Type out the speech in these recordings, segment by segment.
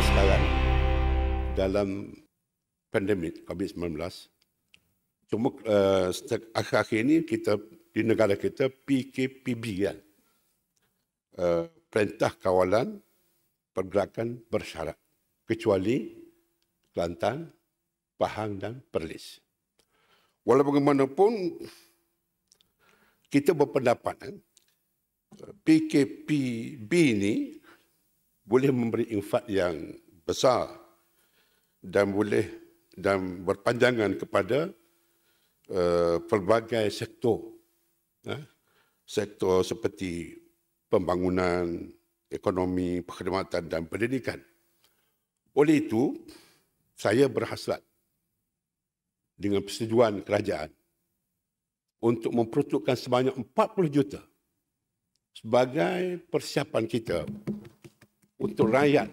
sekarang dalam pandemik COVID-19 cuma uh, akhir-akhir ini kita di negara kita PKPB kan ya. uh, eh, Perintah Kawalan Pergerakan Bersyarat kecuali Kelantan, Pahang dan Perlis. Walaupun kita berpendapat eh, PKPB ini boleh memberi infak yang besar dan boleh dan berpanjangan kepada uh, pelbagai sektor eh? sektor seperti pembangunan ekonomi perkhidmatan dan pendidikan oleh itu saya berhasrat dengan persetujuan kerajaan untuk memperuntukkan sebanyak 40 juta sebagai persiapan kita untuk rakyat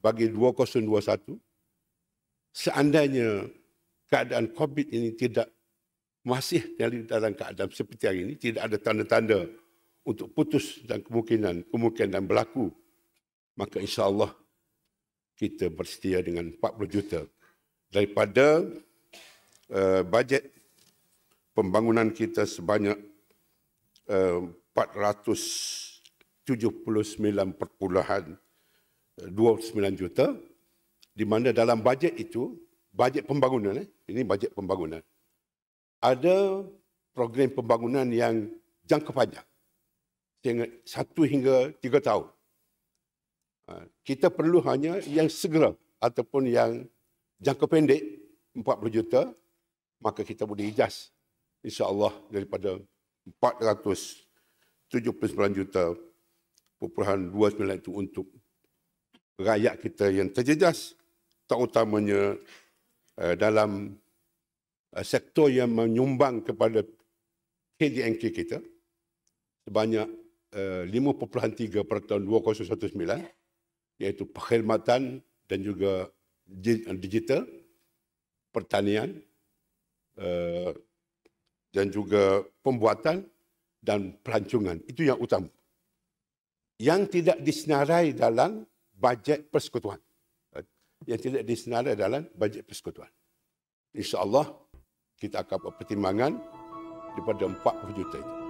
bagi 2021 seandainya keadaan COVID ini tidak masih dalam keadaan seperti hari ini, tidak ada tanda-tanda untuk putus dan kemungkinan kemungkinan berlaku, maka insya Allah kita bersedia dengan 40 juta daripada uh, bajet pembangunan kita sebanyak uh, 79.29 eh, juta di mana dalam bajet itu bajet pembangunan eh ini bajet pembangunan ada program pembangunan yang jangka panjang sehingga satu hingga tiga tahun ha, kita perlu hanya yang segera ataupun yang jangka pendek 40 juta maka kita boleh ijaz insya Allah daripada 479 juta perpuluhan dua sembilan itu untuk rakyat kita yang terjejas terutamanya eh, dalam eh, sektor yang menyumbang kepada KDNK kita sebanyak 5.3 per tahun 2019 iaitu perkhidmatan dan juga digital pertanian eh, dan juga pembuatan dan pelancongan itu yang utama yang tidak disenarai dalam bajet persekutuan. Yang tidak disenarai dalam bajet persekutuan. InsyaAllah kita akan buat pertimbangan daripada 40 juta itu.